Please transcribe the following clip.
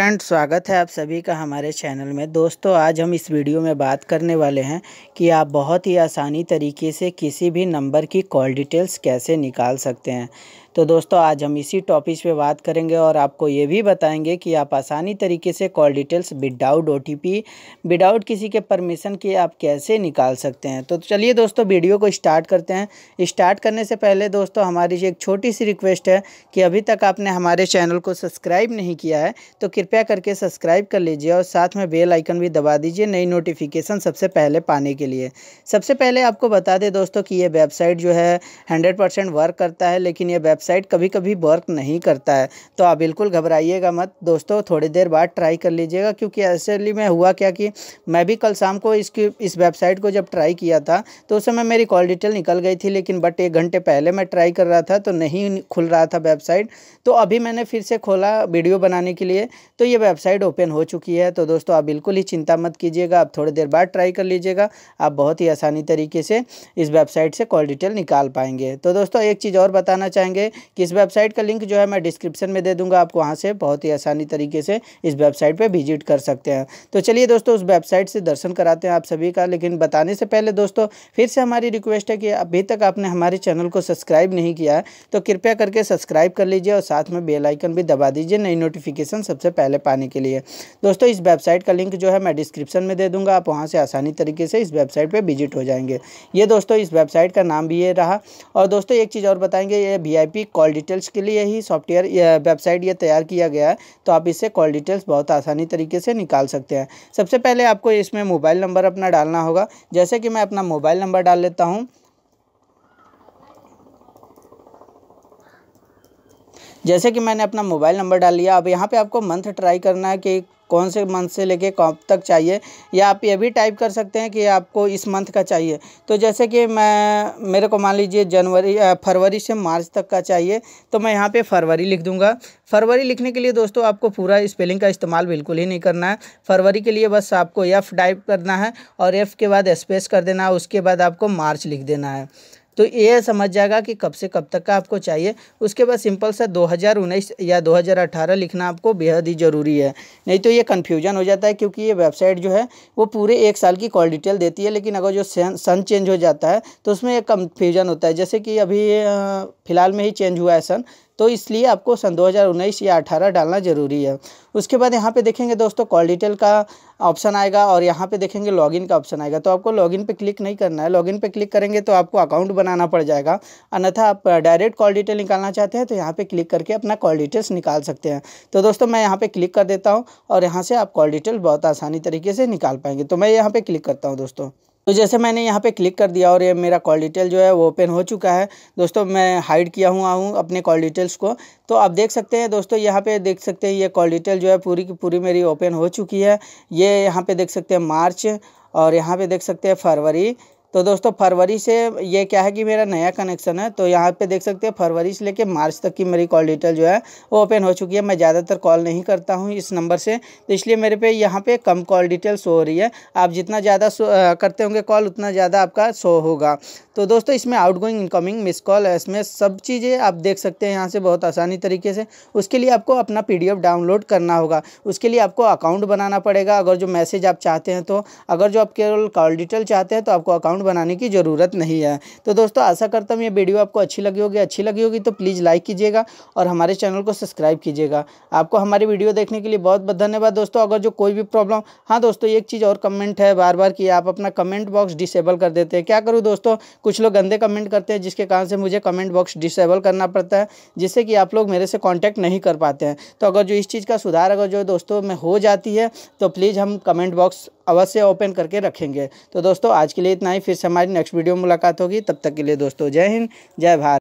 friend स्वागत है आप सभी का हमारे चैनल में दोस्तों आज हम इस वीडियो में बात करने वाले हैं कि आप बहुत ही आसानी तरीके से किसी भी नंबर की कॉल डिटेल्स कैसे निकाल सकते हैं तो दोस्तों आज हम इसी टॉपिक पे बात करेंगे और आपको ये भी बताएंगे कि आप आसानी तरीके से call details without oh without किसी के परमिशन के आप कैसे निकाल सकते हैं तो चलिए दोस्तों वीडियो को स्टार्ट करते हैं स्टार्ट करने से पहले दोस्तों हमारी एक छोटी सी रिक्वेस्ट है कि अभी तक आपने हमारे चैनल को सब्सक्राइब नहीं किया है तो कृपया करके सब्सक्राइब कर लीजिए और साथ में बेल आइकन भी दबा दीजिए नई नोटिफिकेशन सबसे पहले पाने के लिए सबसे पहले आपको बता दें दोस्तों कि ये वेबसाइट जो है हंड्रेड वर्क करता है लेकिन ये वेब वेबसाइट कभी कभी वर्क नहीं करता है तो आप बिल्कुल घबराइएगा मत दोस्तों थोड़ी देर बाद ट्राई कर लीजिएगा क्योंकि एक्चुअली में हुआ क्या कि मैं भी कल शाम को इसकी इस वेबसाइट को जब ट्राई किया था तो उस समय मेरी कॉल डिटेल निकल गई थी लेकिन बट एक घंटे पहले मैं ट्राई कर रहा था तो नहीं खुल रहा था वेबसाइट तो अभी मैंने फिर से खोला वीडियो बनाने के लिए तो ये वेबसाइट ओपन हो चुकी है तो दोस्तों आप बिल्कुल ही चिंता मत कीजिएगा आप थोड़ी देर बाद ट्राई कर लीजिएगा आप बहुत ही आसानी तरीके से इस वेबसाइट से कॉल डिटेल निकाल पाएंगे तो दोस्तों एक चीज़ और बताना चाहेंगे कि इस वेबसाइट का लिंक जो है मैं डिस्क्रिप्शन में दे दूंगा आप वहाँ से बहुत ही आसानी तरीके से इस वेबसाइट पर विजिट कर सकते हैं तो चलिए दोस्तों उस वेबसाइट से दर्शन कराते हैं आप सभी का लेकिन बताने से पहले दोस्तों फिर से हमारी रिक्वेस्ट है कि अभी तक आपने हमारे चैनल को सब्सक्राइब नहीं किया है तो कृपया करके सब्सक्राइब कर लीजिए और साथ में बेल आइकन भी दबा दीजिए नई नोटिफिकेशन सबसे पहले पाने के लिए दोस्तों इस वेबसाइट का लिंक जो है मैं डिस्क्रिप्शन में दे दूंगा आप वहाँ से आसानी तरीके से इस वेबसाइट पर विजिट हो जाएंगे ये दोस्तों इस वेबसाइट का नाम भी ये रहा और दोस्तों एक चीज़ और बताएंगे ये वी पी कॉल डिटेल्स के लिए ही सॉफ्टवेयर वेबसाइट ये तैयार किया गया है तो आप इससे कॉल डिटेल्स बहुत आसानी तरीके से निकाल सकते हैं सबसे पहले आपको इसमें मोबाइल नंबर अपना डालना होगा जैसे कि मैं अपना मोबाइल नंबर डाल लेता हूँ जैसे कि मैंने अपना मोबाइल नंबर डाल लिया अब यहाँ पे आपको मंथ ट्राई करना है कि कौन से मंथ से लेके कब तक चाहिए या आप ये भी टाइप कर सकते हैं कि आपको इस मंथ का चाहिए तो जैसे कि मैं मेरे को मान लीजिए जनवरी फरवरी से मार्च तक का चाहिए तो मैं यहाँ पे फरवरी लिख दूँगा फरवरी लिखने के लिए दोस्तों आपको पूरा स्पेलिंग का इस्तेमाल बिल्कुल ही नहीं करना है फरवरी के लिए बस आपको एफ़ टाइप करना है और एफ़ के बाद स्पेस कर देना है उसके बाद आपको मार्च लिख देना है तो ये समझ जाएगा कि कब से कब तक का आपको चाहिए उसके बाद सिंपल सा 2019 या 2018 लिखना आपको बेहद ही ज़रूरी है नहीं तो ये कन्फ्यूजन हो जाता है क्योंकि ये वेबसाइट जो है वो पूरे एक साल की कॉल डिटेल देती है लेकिन अगर जो सन चेंज हो जाता है तो उसमें एक कन्फ्यूजन होता है जैसे कि अभी फ़िलहाल में ही चेंज हुआ है सन तो इसलिए आपको सन 2019 या 18 डालना ज़रूरी है उसके बाद यहाँ पे देखेंगे दोस्तों कॉल डिटेल का ऑप्शन आएगा और यहाँ पे देखेंगे लॉगिन का ऑप्शन आएगा तो आपको लॉगिन पे क्लिक नहीं करना है लॉगिन पे क्लिक करेंगे तो आपको अकाउंट बनाना पड़ जाएगा अन्यथा आप डायरेक्ट कॉल डिटेल निकालना चाहते हैं तो यहाँ पर क्लिक करके अपना कॉल डिटेल्स निकाल सकते हैं तो दोस्तों मैं यहाँ पर क्लिक कर देता हूँ और यहाँ से आप कॉल डिटेल बहुत आसानी तरीके से निकाल पाएंगे तो मैं यहाँ पर क्लिक करता हूँ दोस्तों तो जैसे मैंने यहाँ पे क्लिक कर दिया और ये मेरा कॉल डिटेल जो है वो ओपन हो चुका है दोस्तों मैं हाइड किया हुआ हूँ अपने कॉल डिटेल्स को तो आप देख सकते हैं दोस्तों यहाँ पे देख सकते हैं ये कॉल डिटेल जो है पूरी की पूरी मेरी ओपन हो चुकी है ये यहाँ पे देख सकते हैं मार्च और यहाँ पे देख सकते हैं फरवरी तो दोस्तों फरवरी से ये क्या है कि मेरा नया कनेक्शन है तो यहाँ पे देख सकते हैं फरवरी से लेके मार्च तक की मेरी कॉल डिटेल जो है वो ओपन हो चुकी है मैं ज़्यादातर कॉल नहीं करता हूँ इस नंबर से तो इसलिए मेरे पे यहाँ पे कम कॉल डिटेल शो हो रही है आप जितना ज़्यादा करते होंगे कॉल उतना ज़्यादा आपका शो होगा तो दोस्तों इसमें आउट इनकमिंग मिस कॉल इसमें सब चीज़ें आप देख सकते हैं यहाँ से बहुत आसानी तरीके से उसके लिए आपको अपना पी डाउनलोड करना होगा उसके लिए आपको अकाउंट बनाना पड़ेगा अगर जो मैसेज आप चाहते हैं तो अगर जो आप केवल कॉल डिटेल चाहते हैं तो आपको अकाउंट अकाउंट बनाने की ज़रूरत नहीं है तो दोस्तों आशा करता हूँ ये वीडियो आपको अच्छी लगी होगी अच्छी लगी होगी तो प्लीज़ लाइक कीजिएगा और हमारे चैनल को सब्सक्राइब कीजिएगा आपको हमारी वीडियो देखने के लिए बहुत बहुत धन्यवाद दोस्तों अगर जो कोई भी प्रॉब्लम हाँ दोस्तों एक चीज़ और कमेंट है बार बार कि आप अपना कमेंट बॉक्स डिसेबल कर देते हैं क्या करूँ दोस्तों कुछ लोग गंदे कमेंट करते हैं जिसके कारण से मुझे कमेंट बॉक्स डिसेबल करना पड़ता है जिससे कि आप लोग मेरे से कॉन्टैक्ट नहीं कर पाते हैं तो अगर जो इस चीज़ का सुधार अगर जो दोस्तों में हो जाती है तो प्लीज़ हम कमेंट बॉक्स अवश्य ओपन करके रखेंगे तो दोस्तों आज के लिए इतना ही फिर से हमारी नेक्स्ट वीडियो में मुलाकात होगी तब तक के लिए दोस्तों जय हिंद जय भारत